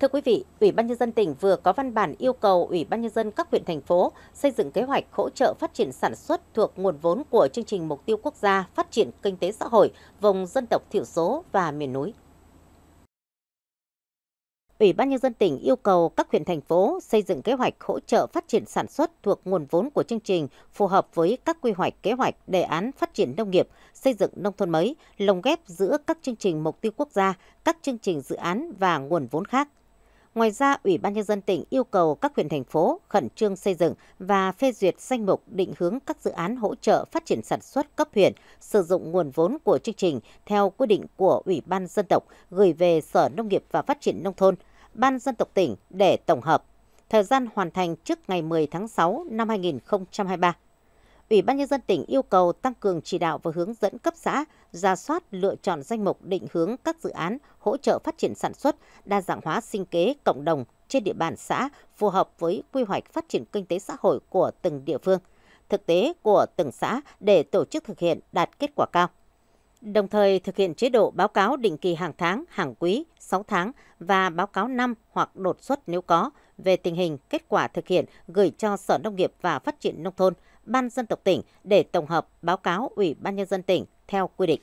Thưa quý vị, Ủy ban Nhân dân tỉnh vừa có văn bản yêu cầu Ủy ban Nhân dân các huyện thành phố xây dựng kế hoạch hỗ trợ phát triển sản xuất thuộc nguồn vốn của chương trình Mục tiêu Quốc gia Phát triển Kinh tế Xã hội, vùng dân tộc thiểu số và miền núi. Ủy ban Nhân dân tỉnh yêu cầu các huyện thành phố xây dựng kế hoạch hỗ trợ phát triển sản xuất thuộc nguồn vốn của chương trình phù hợp với các quy hoạch kế hoạch đề án phát triển nông nghiệp, xây dựng nông thôn mới, lồng ghép giữa các chương trình mục tiêu quốc gia, các chương trình dự án và nguồn vốn khác. Ngoài ra, Ủy ban Nhân dân tỉnh yêu cầu các huyện thành phố khẩn trương xây dựng và phê duyệt danh mục định hướng các dự án hỗ trợ phát triển sản xuất cấp huyện, sử dụng nguồn vốn của chương trình theo quy định của Ủy ban dân tộc gửi về Sở Nông nghiệp và Phát triển Nông thôn, Ban dân tộc tỉnh để tổng hợp. Thời gian hoàn thành trước ngày 10 tháng 6 năm 2023. Ủy ban Nhân dân tỉnh yêu cầu tăng cường chỉ đạo và hướng dẫn cấp xã, ra soát lựa chọn danh mục định hướng các dự án hỗ trợ phát triển sản xuất, đa dạng hóa sinh kế cộng đồng trên địa bàn xã phù hợp với quy hoạch phát triển kinh tế xã hội của từng địa phương, thực tế của từng xã để tổ chức thực hiện đạt kết quả cao. Đồng thời thực hiện chế độ báo cáo định kỳ hàng tháng, hàng quý, 6 tháng và báo cáo năm hoặc đột xuất nếu có về tình hình kết quả thực hiện gửi cho Sở Nông nghiệp và Phát triển Nông thôn – Ban dân tộc tỉnh để tổng hợp báo cáo Ủy ban Nhân dân tỉnh theo quy định.